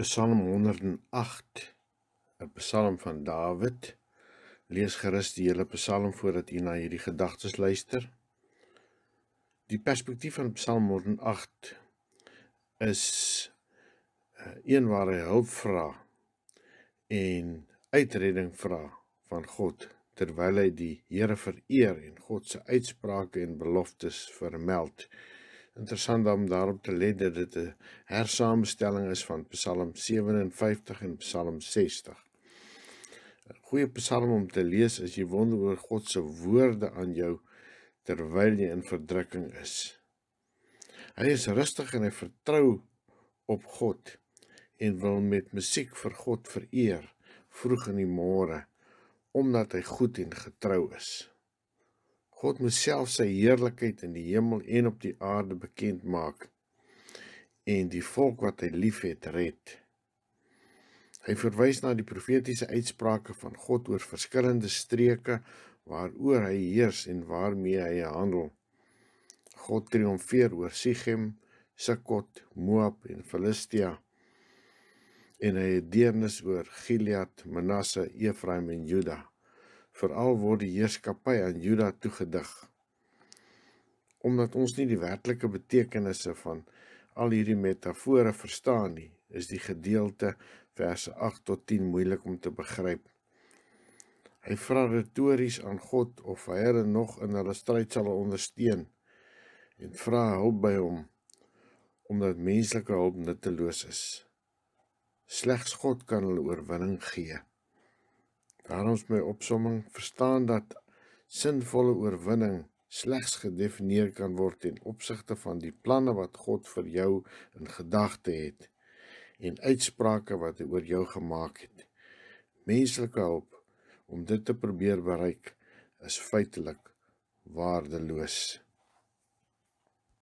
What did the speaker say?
Psalm 108, 'n Psalm van Dawid. Lees gerus die hele Psalm voordat u na hierdie gedagtes luister. Die perspektief van Psalm 108 is eh, een waar hy hulp vra en uitredding vra van God terwyl hy die Here vereer en God se uitsprake en beloftes vermeld interessant om daarop te let dat dit 'n hersaamstelling is van Psalm 57 en Psalm 60. 'n Goeie Psalm om te lees as jy wonder oor God se woorde aan jou terwyl jy in verdrukking is. Hy is rustig en hy vertrou op God en wil met musiek vir God vereer vroeg in die môre omdat hy goed en getrou is. God moes self sy heerlikheid in die hemel en op die aarde bekend maak en die volk wat hy liefhet red. Hy verwys na die profetiese uitsprake van God oor verskillende streke waaroor hy heers en waarmee hy handel. God triomfeer oor Sichem, Sukkot, Moab en Filistia en hy het deernis oor Gilead, Manasse, Efraim en Juda. Veral word die heerskappy aan Juda toegedig. Omdat ons nie die werklike betekenisse van al hierdie metafore verstaan nie, is die gedeelte verse 8 tot 10 moeilik om te begryp. Hy vra retories aan God of hy hulle nog in hulle stryd sal ondersteun en vra hulp by hom omdat menslike hulp nutteloos is. Slegs God kan hulle oorwinning gee. Daarom is my opsomming verstaan dat sinvolle oorwinning slegs gedefinieer kan word ten opsigte van die planne wat God vir jou in gedagte het en uitsprake wat hy oor jou gemaak het. Menslike hulp om dit te probeer bereik is feitelik waardeloos.